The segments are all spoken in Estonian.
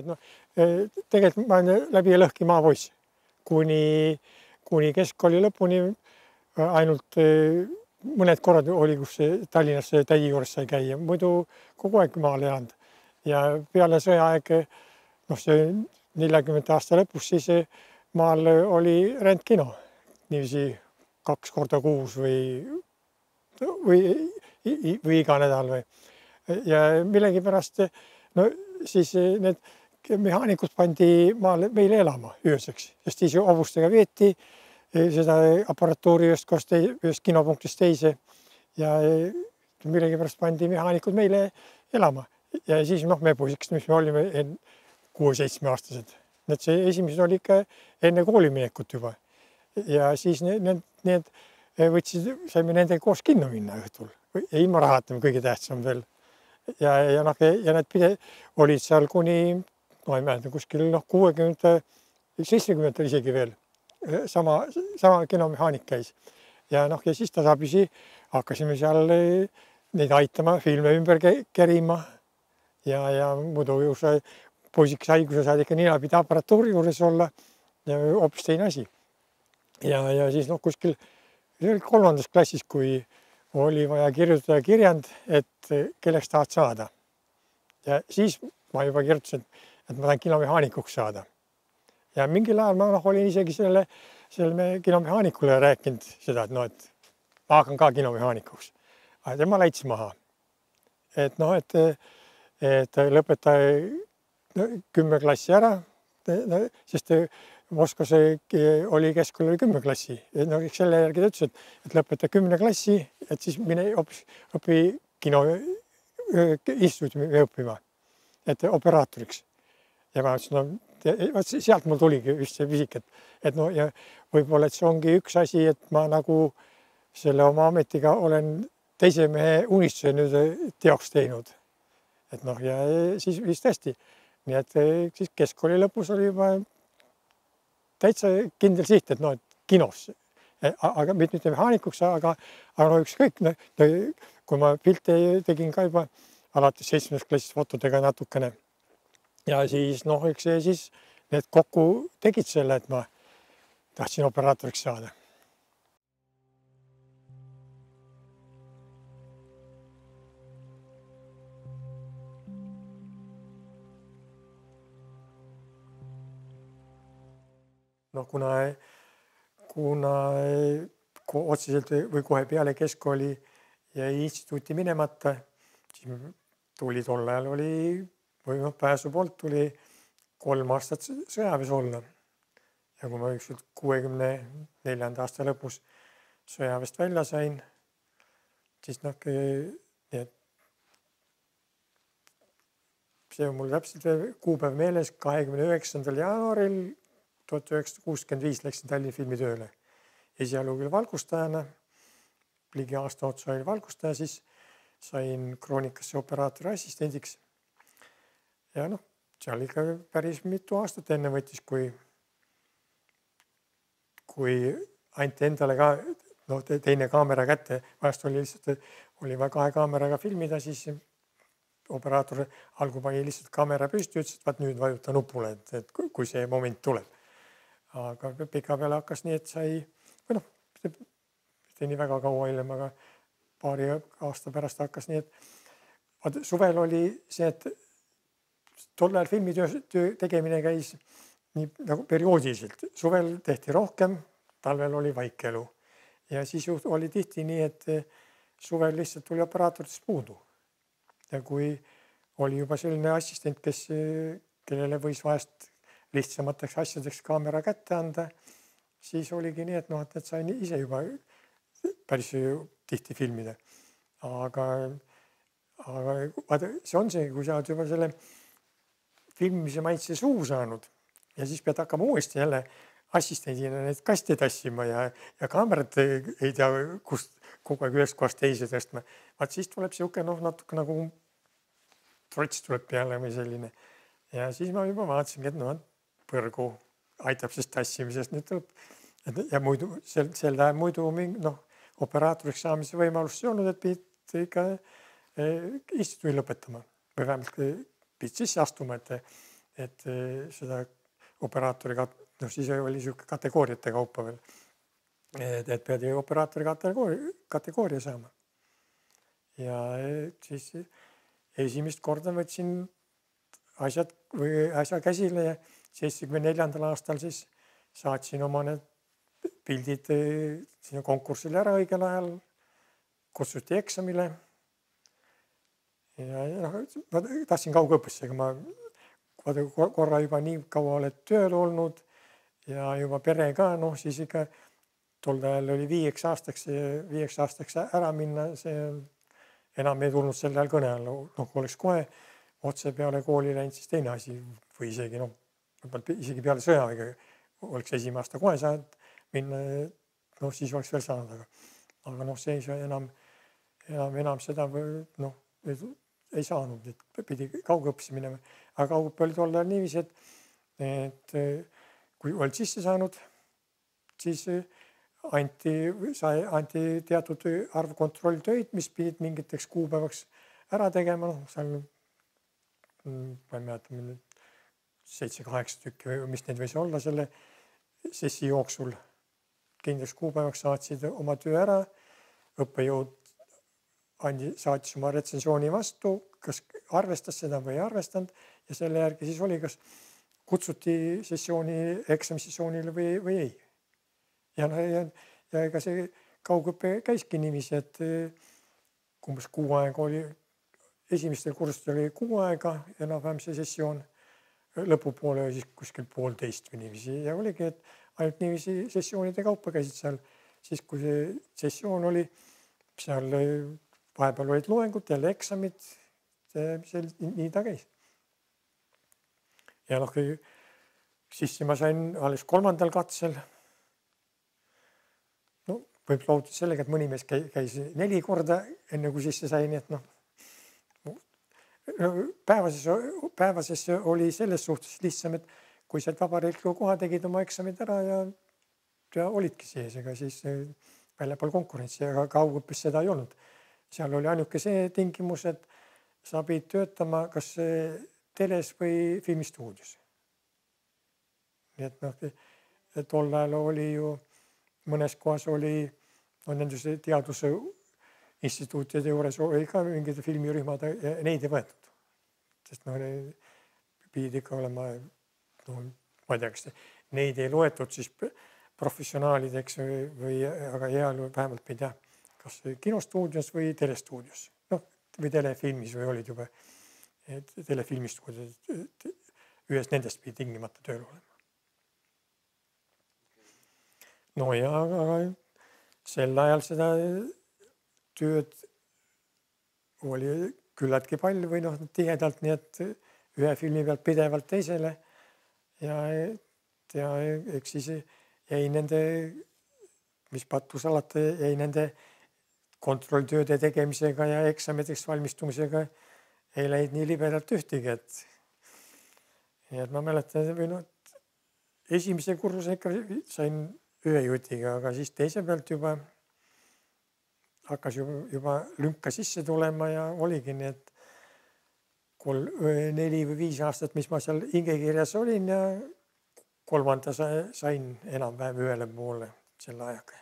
et noh, eh, tegelikult ma olen läbi ja lõhki maapoiss kuni, kuni keskkooli lõpuni. Eh, ainult eh, mõned korrad oli, kus Tallinnas tädi juures sai käia, muidu kogu aeg maal elanud ja peale sõjaaeg, noh, see neljakümnenda aasta lõpus, siis maal oli rentkino niiviisi kaks korda kuus või, või, või iga nädal või ja millegipärast no siis need mehaanikud pandi maale, meile elama ööseks, sest siis hobustega veeti eh, seda aparatuuri ühest kohast, ühest kinopunktist teise ja eh, millegipärast pandi mehaanikud meile elama ja siis noh, me poisikesed, mis me olime kuue-seitsmeaastased, need see esimesed oli ikka enne kooliminekut juba ja siis need, need, eh, need võtsid, saime nendega koos kinno minna õhtul ja ilma rahata, kõige tähtsam veel ja, ja noh, ja nad pide, olid seal kuni ma ei mäleta, kuskil noh, kuuekümnendate, seitsmekümnendatel isegi veel eh, sama, sama kinomehaanik käis ja noh, ja siis tasapisi hakkasime seal eh, neid aitama, filme ümber kerima ja, ja muidu ju sai poisiks haiguse saad ikka ninapidi aparatuuri juures olla ja hoopis teine asi. ja, ja siis noh, kuskil see oli kolmandas klassis, kui oli vaja kirjutada kirjand, et kelleks tahad saada. ja siis ma juba kirjutasin, et et ma tahan kilomehaanikuks saada. ja mingil ajal ma noh, olin isegi selle, sellele kilomehaanikule rääkinud seda, et noh, et ma hakkan ka kilomehaanikuks, aga tema läits maha. et noh, et, et lõpeta no, kümme klassi ära, sest Moskvas oli keskkool oli kümme klassi, no eks selle järgi ta ütles, et, et lõpeta kümne klassi, et siis mine hoopis õpi kino instituudi õppima, et operaatoriks ja ka no, vot sealt mul tuligi just see pisik, et, et no ja võib-olla, et see ongi üks asi, et ma nagu selle oma ametiga olen teise mehe unistuse nüüd eh, teoks teinud. et noh, ja siis vist hästi. nii et eh, siis keskkooli lõpus oli juba täitsa kindel siht, et noh, et kinosse. aga mitte mehaanikuks, aga, aga no ükskõik no,, kui ma pilte tegin ka juba alates seitsmendast klassist fotodega natukene ja siis noh, eks see siis need kokku tegid selle, et ma tahtsin operaatoriks saada. noh, kuna, kuna otseselt või kohe peale keskkooli jäi instituuti minemata, siis tuli tol ajal oli või noh, pääsu poolt tuli kolm aastat sõjaväes olla. ja kui ma ükskord kuuekümne neljanda aasta lõpus sõjaväest välja sain, siis noh, nii et see on mul täpselt veel kuupäev meeles, kahekümne üheksandal jaanuaril tuhat üheksasada kuuskümmend viis läksin Tallinna filmitööle. esialgu küll valgustajana, ligi aasta otsa olin valgustaja, siis sain kroonikasse operaatori assistendiks ja noh, seal ikka päris mitu aastat enne võttis, kui, kui anti endale ka noh, teine kaamera kätte, vahest oli lihtsalt, oli vaja kahe kaameraga filmida, siis operaator algul pani lihtsalt kaamera püsti, ütles, et vaat nüüd vajuta nupule, et, et kui see moment tuleb. aga pikapeale hakkas nii, et sai või noh, mitte nii väga kaua hiljem, aga paari aasta pärast hakkas nii, et vaata suvel oli see, et tol ajal filmitöö tegemine käis nii nagu perioodiliselt, suvel tehti rohkem, talvel oli vaike elu ja siis juht, oli tihti nii, et eh, suvel lihtsalt tuli operaatoritest puudu. ja kui oli juba selline assistent, kes, eh, kellele võis vahest lihtsamateks asjadeks kaamera kätte anda, siis oligi nii, et noh, et, et sain ise juba päris tihti filmida. aga, aga vaata, see on see, kui sa oled juba selle filmimise maitse suhu saanud ja siis pead hakkama uuesti jälle assistendina neid kaste tassima ja, ja kaamerat ei tea kust kogu aeg ühest kohast teise tõstma. vaat siis tuleb sihuke noh, natuke nagu trots tuleb peale või selline ja siis ma juba vaatasingi, et noh, põrgu aitab sellest tassimisest, nüüd tuleb ja muidu sel, sel ajal muidu noh, operaatoriks saamise võimalust ei olnud, et pidid ikka eh, instituudi lõpetama või vähemalt eh, pidid sisse astuma, et, et e, seda operaatori kat-, noh, siis oli niisugune kategooriate kaupa veel. et, et pidi operaatori kategooria, kategooria saama. ja e, siis esimest korda võtsin asjad või asja käsile ja seitsmekümne neljandal aastal siis saatsin oma need pildid e, sinna konkursile ära õigel ajal, kutsuti eksamile ja noh, ma tahtsin kaugõppesse, aga ma vaata korra juba nii kaua oled tööl olnud ja juba pere ka, noh siis ikka tol ajal oli viieks aastaks, viieks aastaks ära minna, see enam ei tulnud sel ajal kõne alla, noh kui oleks kohe otse peale kooli läinud, siis teine asi või isegi noh, võib-olla isegi peale sõjaväge oleks esimene aasta kohe saanud minna, noh siis oleks veel saanud, aga, aga noh, see ei saa enam, enam, enam seda noh, ei saanud, et pidi kaugõppesse minema, aga kaugõpe oli tol ajal niiviisi, et, et eh, kui olid sisse saanud, siis eh, anti, sai, anti teatud arv kontrolltöid, mis pidid mingiteks kuupäevaks ära tegema, noh seal mm, ma ei mäleta, seitse-kaheksa tükki või mis neid võis olla selle sessi jooksul. kindlaks kuupäevaks saatsid oma töö ära, õppejõud andi, saatis oma retsensiooni vastu, kas arvestas seda või ei arvestanud ja selle järgi siis oli, kas kutsuti sessiooni, eksamisessioonile või, või ei. ja noh, ja, ja ega see kaugõpe käiski niiviisi, et eh, umbes kuu aega oli, esimestel kursustel oli kuu aega enam-vähem see sessioon, lõpupoole siis kuskil poolteist või niiviisi ja oligi, et ainult niiviisi sessioonide kaupa käisid seal, siis kui see sessioon oli seal eh, vahepeal olid loengud, jälle eksamid, nii ta käis. ja noh, kui sisse ma sain alles kolmandal katsel. no võib lohutada sellega, et mõni mees käis neli korda, enne kui sisse sai, nii et noh no päevases, päevases oli selles suhtes lihtsam, et kui sealt vabariikliku koha tegid oma eksamid ära ja, ja olidki sees, ega siis eh, väljapool konkurentsi, aga kaugõppes seda ei olnud seal oli ainuke see tingimus, et sa pidid töötama kas teles või filmistuudios. nii et noh, tol ajal oli ju mõnes kohas oli, no nendes teaduse instituutide juures oli ka mingid filmirühmad, neid ei võetud. sest noh, pidid ikka olema, no ma ei tea, kas neid ei loetud siis professionaalideks või, või aga heal juhul vähemalt ma ei tea kas kinostuudios või telestuudios, noh või telefilmis või olid juba telefilmistuudios, et ühes nendest pidi tingimata tööl olema. no ja, aga sel ajal seda tööd oli küllaltki palju või noh, tihedalt, nii et ühe filmi pealt pidevalt teisele ja, ja eks siis jäi nende, mis pattu salata, jäi nende kontrolltööde tegemisega ja eksamiteks valmistumisega ei läinud nii libedalt ühtegi, et. nii et ma mäletan või noh, esimese kursuse ikka sain ühe jutiga, aga siis teise pealt juba hakkas juba, juba lünka sisse tulema ja oligi nii, et kolm, neli või viis aastat, mis ma seal hingekirjas olin ja kolmanda sain enam-vähem ühele poole selle ajaga.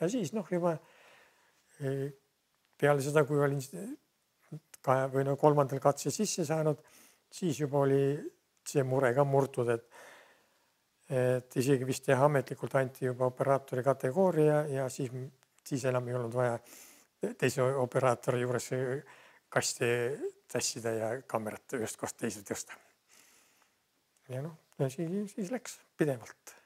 ja siis noh, juba peale seda, kui olin kahe või no nagu kolmandal katse sisse saanud, siis juba oli see mure ka murtud, et et isegi vist jah, ametlikult anti juba operaatori kategooria ja siis, siis enam ei olnud vaja teise operaatori juures kasti tassida ja kaamerat ühest kohast teise tõsta. ja noh, siis, siis läks pidevalt